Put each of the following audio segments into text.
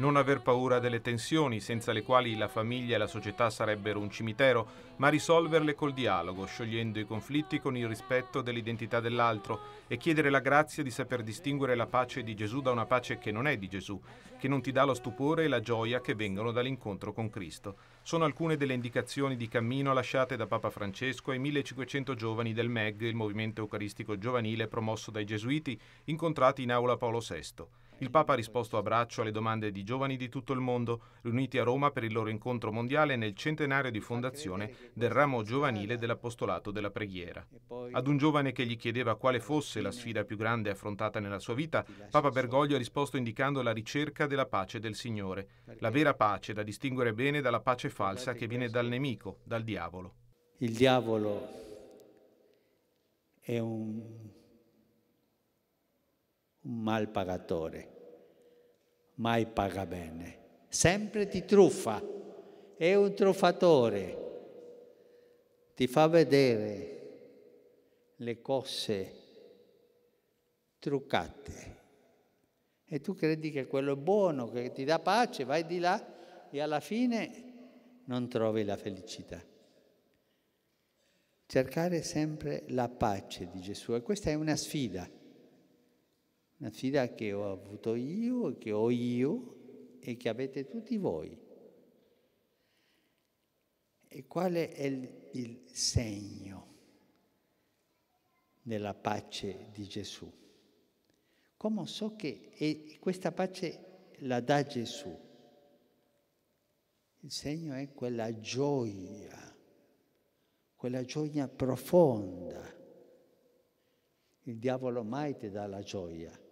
non aver paura delle tensioni senza le quali la famiglia e la società sarebbero un cimitero, ma risolverle col dialogo, sciogliendo i conflitti con il rispetto dell'identità dell'altro e chiedere la grazia di saper distinguere la pace di Gesù da una pace che non è di Gesù, che non ti dà lo stupore e la gioia che vengono dall'incontro con Cristo. Sono alcune delle indicazioni di cammino lasciate da Papa Francesco ai 1500 giovani del MEG, il movimento eucaristico giovanile promosso dai gesuiti, incontrati in aula Paolo VI il Papa ha risposto a braccio alle domande di giovani di tutto il mondo, riuniti a Roma per il loro incontro mondiale nel centenario di fondazione del ramo giovanile dell'Apostolato della Preghiera. Ad un giovane che gli chiedeva quale fosse la sfida più grande affrontata nella sua vita, Papa Bergoglio ha risposto indicando la ricerca della pace del Signore, la vera pace da distinguere bene dalla pace falsa che viene dal nemico, dal diavolo. Il diavolo è un un mal pagatore, mai paga bene, sempre ti truffa, è un truffatore, ti fa vedere le cose truccate e tu credi che quello è buono, che ti dà pace, vai di là e alla fine non trovi la felicità. Cercare sempre la pace di Gesù e questa è una sfida una sfida che ho avuto io, che ho io e che avete tutti voi. E qual è il, il segno della pace di Gesù? Come so che questa pace la dà Gesù? Il segno è quella gioia, quella gioia profonda. Il diavolo mai ti dà la gioia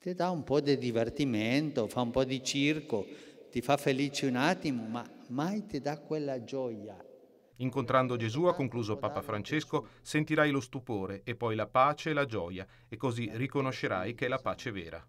ti dà un po' di divertimento, fa un po' di circo, ti fa felice un attimo, ma mai ti dà quella gioia. Incontrando Gesù, ha ah, concluso Papa Francesco, sentirai lo stupore e poi la pace e la gioia, e così riconoscerai che è la pace vera.